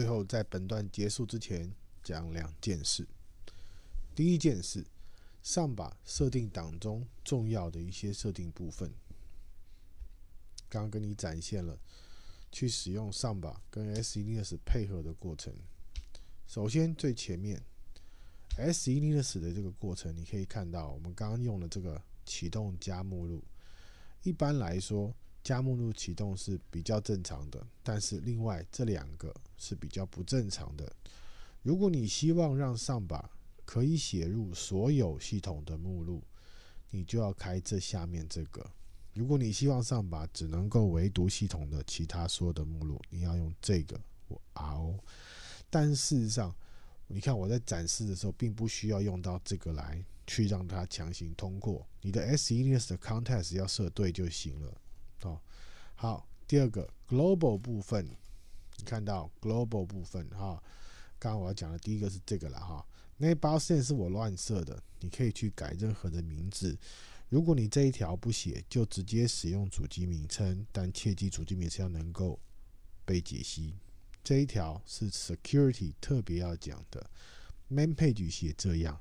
最后，在本段结束之前，讲两件事。第一件事，上把设定档中重要的一些设定部分，刚刚跟你展现了去使用上把跟 s 1 i n s 配合的过程。首先，最前面 s 1 i n s 的这个过程，你可以看到我们刚刚用的这个启动加目录。一般来说，加目录启动是比较正常的，但是另外这两个是比较不正常的。如果你希望让上把可以写入所有系统的目录，你就要开这下面这个；如果你希望上把只能够唯独系统的其他所有的目录，你要用这个我 R O。但事实上，你看我在展示的时候，并不需要用到这个来去让它强行通过。你的 S E N S 的 Context 要设对就行了。哦，好，第二个 global 部分，你看到 global 部分哈。刚刚我要讲的第一个是这个了哈。那包线是我乱设的，你可以去改任何的名字。如果你这一条不写，就直接使用主机名称，但切记主机名称要能够被解析。这一条是 security 特别要讲的。main page 写这样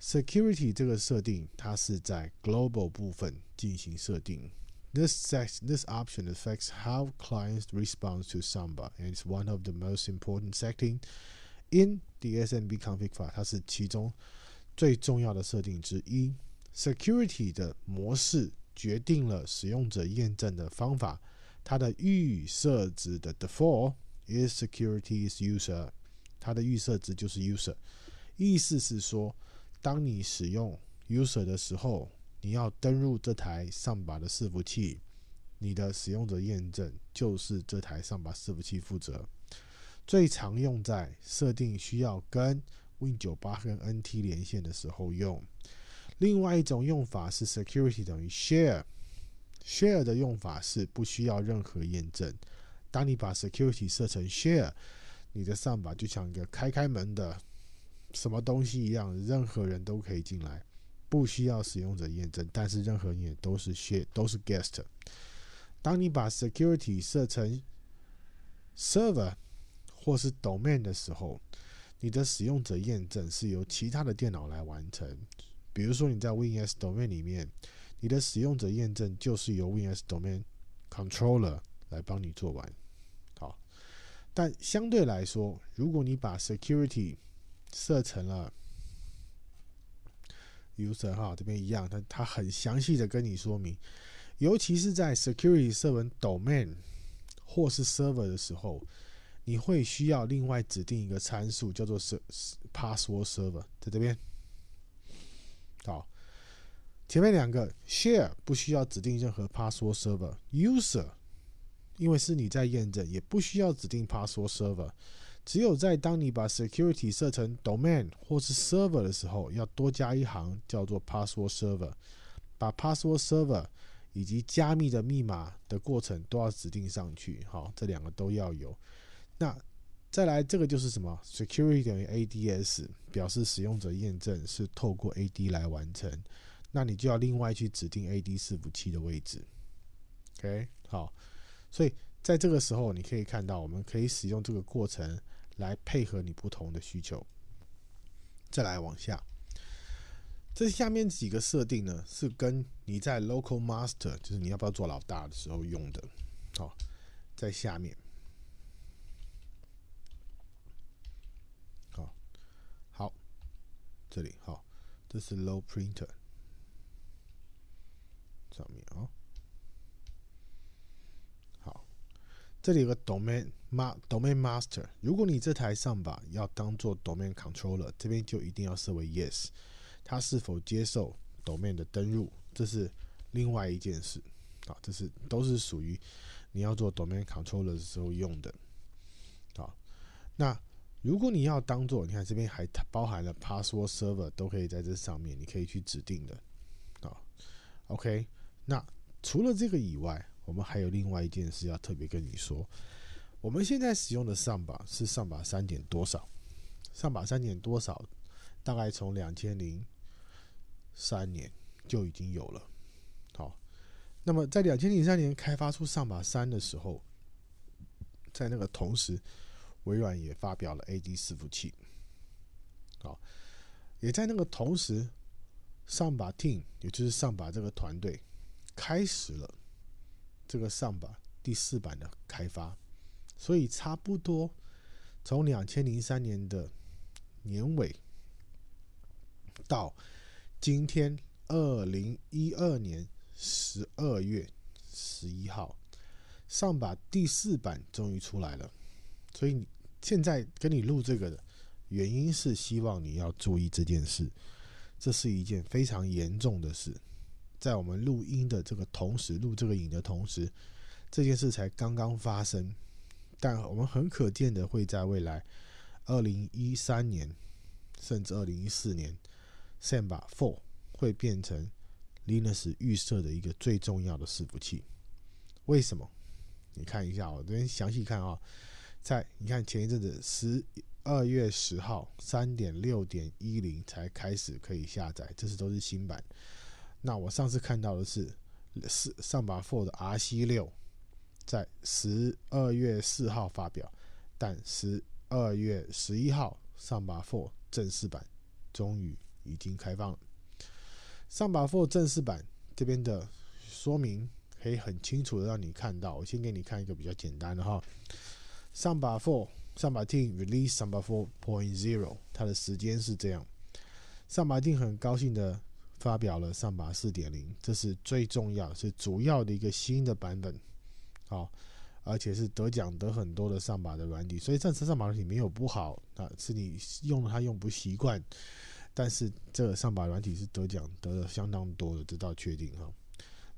，security 这个设定它是在 global 部分进行设定。This section, this option affects how clients respond to Samba, and it's one of the most important settings in the SMB config file. file，它是其中最重要的设定之一。Security 的模式决定了使用者验证的方法，它的预设值的 default is security is user，它的预设值就是 user，意思是说，当你使用 user 的时候，你要登入这台上把的伺服器，你的使用者验证就是这台上把伺服器负责。最常用在设定需要跟 Win98 跟 NT 连线的时候用。另外一种用法是 Security 等于 Share，Share 的用法是不需要任何验证。当你把 Security 设成 Share，你的上把就像一个开开门的什么东西一样，任何人都可以进来。不需要使用者验证，但是任何人都是 share 都是 guest。当你把 security 设成 server 或是 domain 的时候，你的使用者验证是由其他的电脑来完成。比如说你在 w i n s domain 里面，你的使用者验证就是由 w i n s domain controller 来帮你做完。好，但相对来说，如果你把 security 设成了 user 哈这边一样，他他很详细的跟你说明，尤其是在 security server domain 或是 server 的时候，你会需要另外指定一个参数叫做 password server，在这边。好，前面两个 share 不需要指定任何 password server，user 因为是你在验证，也不需要指定 password server。只有在当你把 security 设成 domain 或是 server 的时候，要多加一行叫做 password server，把 password server 以及加密的密码的过程都要指定上去，好，这两个都要有。那再来这个就是什么？security 等于 ads，表示使用者验证是透过 ad 来完成，那你就要另外去指定 ad 伺服器的位置。OK，好，所以在这个时候你可以看到，我们可以使用这个过程。来配合你不同的需求，再来往下，这下面几个设定呢，是跟你在 Local Master，就是你要不要做老大的时候用的，好，在下面，好，好，这里好，这是 Low Printer 上面啊，好，这里有个 Domain。Domain Master，如果你这台上把要当做 Domain Controller，这边就一定要设为 Yes，它是否接受 Domain 的登入，这是另外一件事，啊，这是都是属于你要做 Domain Controller 的时候用的，啊，那如果你要当做，你看这边还包含了 Password Server 都可以在这上面，你可以去指定的，啊，OK，那除了这个以外，我们还有另外一件事要特别跟你说。我们现在使用的上把是上把三点多少？上把三点多少？大概从两千零三年就已经有了。好，那么在两千零三年开发出上把三的时候，在那个同时，微软也发表了 A D 伺服器。好，也在那个同时，上把 Team 也就是上把这个团队开始了这个上把第四版的开发。所以差不多从两千零三年的年尾到今天二零一二年十二月十一号，上把第四版终于出来了。所以现在跟你录这个，的原因是希望你要注意这件事，这是一件非常严重的事。在我们录音的这个同时，录这个影的同时，这件事才刚刚发生。但我们很可见的会在未来，二零一三年甚至二零一四年，s a m b a Four 会变成 Linux 预设的一个最重要的伺服器。为什么？你看一下我这边详细看啊。在你看前一阵子十二月十号三点六点一零才开始可以下载，这次都是新版。那我上次看到的是四上把 Four 的 RC 六。在十二月四号发表，但十二月十一号，上把 Four 正式版终于已经开放了。上把 Four 正式版这边的说明可以很清楚的让你看到。我先给你看一个比较简单的哈，上把 Four 上把 Team Release 上把 Four Point Zero，它的时间是这样。上把 Team 很高兴的发表了上把四点零，这是最重要是主要的一个新的版本。好，而且是得奖得很多的上把的软体，所以这上把软体没有不好，那是你用了它用不习惯。但是这个上把软体是得奖得了相当多的，这到确定哈。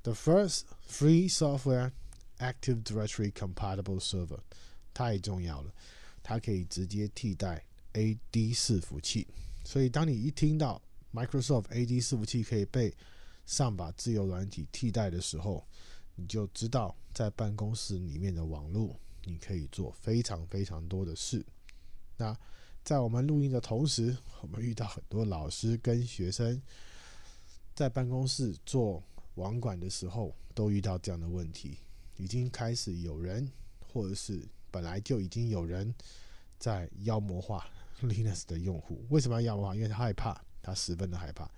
The first free software Active Directory compatible server，太重要了，它可以直接替代 AD 四服器。所以当你一听到 Microsoft AD 四服器可以被上把自由软体替代的时候，你就知道，在办公室里面的网络，你可以做非常非常多的事。那在我们录音的同时，我们遇到很多老师跟学生在办公室做网管的时候，都遇到这样的问题。已经开始有人，或者是本来就已经有人在妖魔化 Linux 的用户。为什么要妖魔化？因为他害怕，他十分的害怕。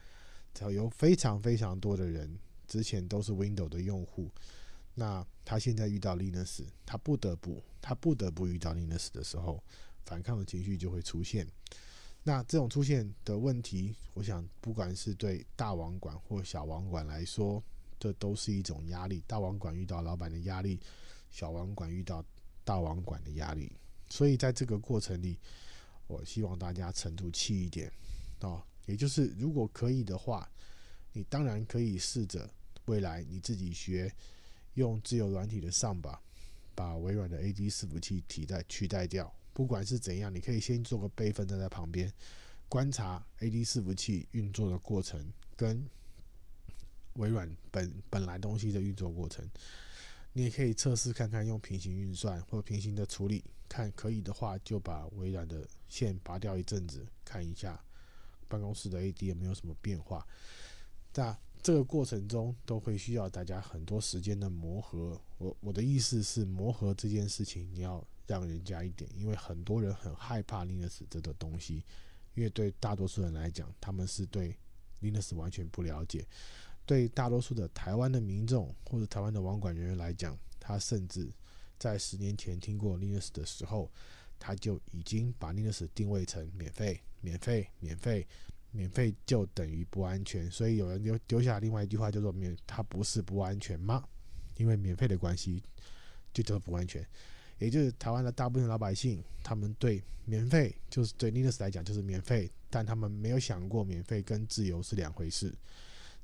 只要有非常非常多的人。之前都是 Windows 的用户，那他现在遇到 Linux，他不得不他不得不遇到 Linux 的时候，反抗的情绪就会出现。那这种出现的问题，我想不管是对大网管或小网管来说，这都是一种压力。大网管遇到老板的压力，小网管遇到大网管的压力。所以在这个过程里，我希望大家沉住气一点啊，也就是如果可以的话，你当然可以试着。未来你自己学用自由软体的上吧，把微软的 AD 伺服器替代取代掉。不管是怎样，你可以先做个备份站在旁边，观察 AD 伺服器运作的过程跟微软本本来东西的运作过程。你也可以测试看看用平行运算或平行的处理，看可以的话就把微软的线拔掉一阵子，看一下办公室的 AD 有没有什么变化。那。这个过程中都会需要大家很多时间的磨合。我我的意思是，磨合这件事情，你要让人家一点，因为很多人很害怕 Linux 这个东西，因为对大多数人来讲，他们是对 Linux 完全不了解。对大多数的台湾的民众或者台湾的网管人员来讲，他甚至在十年前听过 Linux 的时候，他就已经把 Linux 定位成免费、免费、免费。免费就等于不安全，所以有人丢丢下另外一句话，叫做“免”，它不是不安全吗？因为免费的关系，就叫做不安全。也就是台湾的大部分老百姓，他们对免费就是对 Linux 来讲就是免费，但他们没有想过免费跟自由是两回事。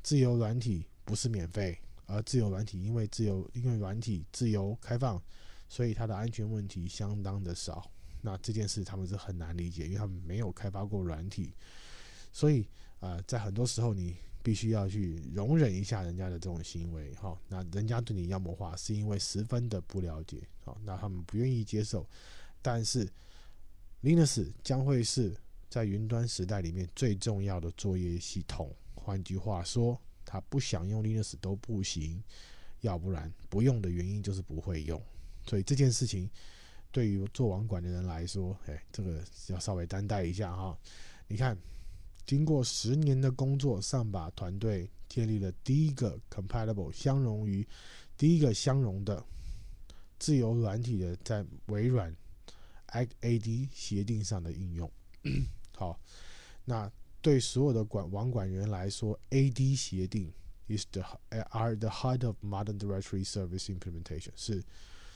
自由软体不是免费，而自由软体因为自由，因为软体自由开放，所以它的安全问题相当的少。那这件事他们是很难理解，因为他们没有开发过软体。所以，呃，在很多时候你必须要去容忍一下人家的这种行为，哈。那人家对你妖魔化，是因为十分的不了解，啊，那他们不愿意接受。但是，Linux 将会是在云端时代里面最重要的作业系统。换句话说，他不想用 Linux 都不行，要不然不用的原因就是不会用。所以这件事情，对于做网管的人来说，哎，这个要稍微担待一下哈。你看。经过十年的工作，上把团队建立了第一个 compatible 相容于第一个相容的自由软体的在微软 AD 协定上的应用。好，那对所有的管网管员来说，AD 协定 is the are the heart of modern directory service implementation 是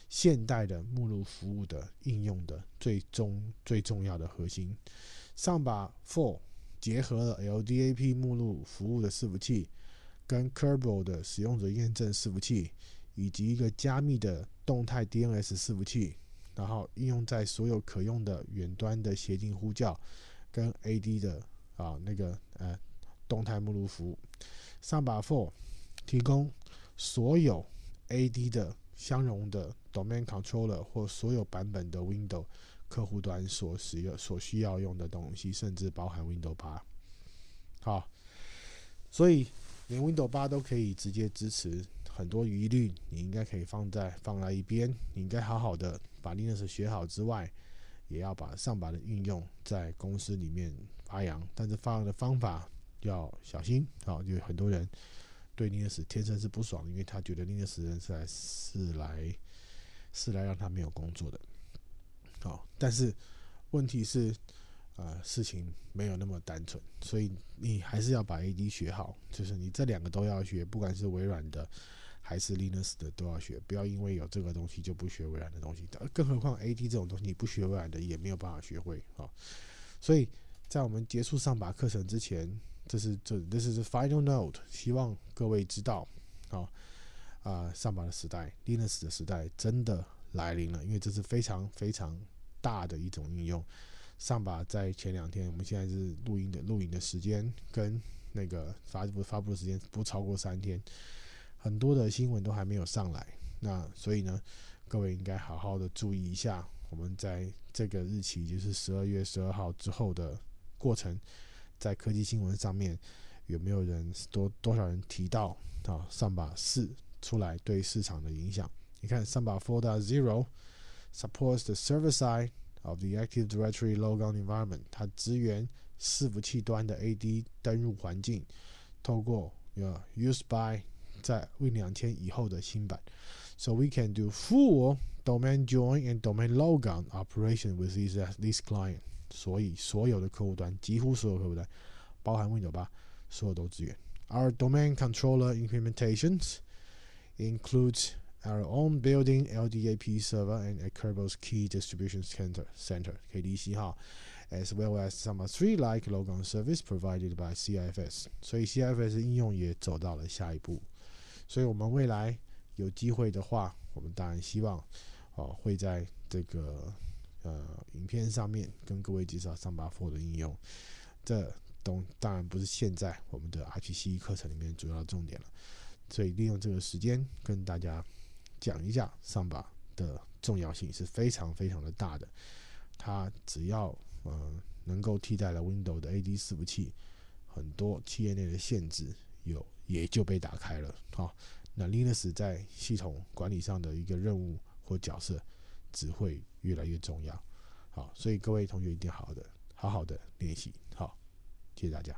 现代的目录服务的应用的最终最重要的核心。上把 for 结合了 LDAP 目录服务的伺服器、跟 k e r b 的使用者验证伺服器，以及一个加密的动态 DNS 伺服器，然后应用在所有可用的远端的协定呼叫跟 AD 的啊那个呃动态目录服务。Samba Four 提供所有 AD 的相容的 Domain Controller 或所有版本的 Windows。客户端所使用、所需要用的东西，甚至包含 Windows 八。好，所以连 Windows 八都可以直接支持。很多疑虑，你应该可以放在放在一边。你应该好好的把 Linux 学好之外，也要把上把的运用在公司里面发扬。但是发扬的方法要小心。好，就很多人对 Linux 天生是不爽，因为他觉得 Linux 人是来是来是来让他没有工作的。哦，但是问题是，呃，事情没有那么单纯，所以你还是要把 AD 学好，就是你这两个都要学，不管是微软的还是 Linux 的都要学，不要因为有这个东西就不学微软的东西，更何况 AD 这种东西你不学微软的也没有办法学会啊。所以在我们结束上把课程之前，这是这 This is final note，希望各位知道，好，啊，上把的时代，Linux 的时代真的。来临了，因为这是非常非常大的一种应用。上把在前两天，我们现在是录音的录音的时间跟那个发布发布的时间不超过三天，很多的新闻都还没有上来。那所以呢，各位应该好好的注意一下，我们在这个日期，就是十二月十二号之后的过程，在科技新闻上面有没有人多多少人提到啊？上把四出来对市场的影响。You can up 4.0 supports the server side of the Active Directory logon environment，它支援伺服器端的 AD 登入环境，透过 yeah, used by 在 Win 两千以后的新版。So we can do full domain join and domain logon operation with this uh, this client。所以所有的客户端，几乎所有客户端，包含 Win 九八，所有都支援。Our domain controller implementations includes Our own building LDAP server and a Kerberos key distribution center center KDC 哈，as well as some three like l o g o n service provided by CIFS。所以 CIFS 应用也走到了下一步。所以我们未来有机会的话，我们当然希望哦会在这个呃影片上面跟各位介绍三八 four 的应用。这东当然不是现在我们的 r p c 课程里面主要重点了。所以利用这个时间跟大家。讲一下上把的重要性是非常非常的大的，它只要呃能够替代了 Windows 的 AD 服器，很多企业内的限制有也就被打开了啊。那 Linux 在系统管理上的一个任务或角色只会越来越重要，好，所以各位同学一定好好的好好的练习，好，谢谢大家。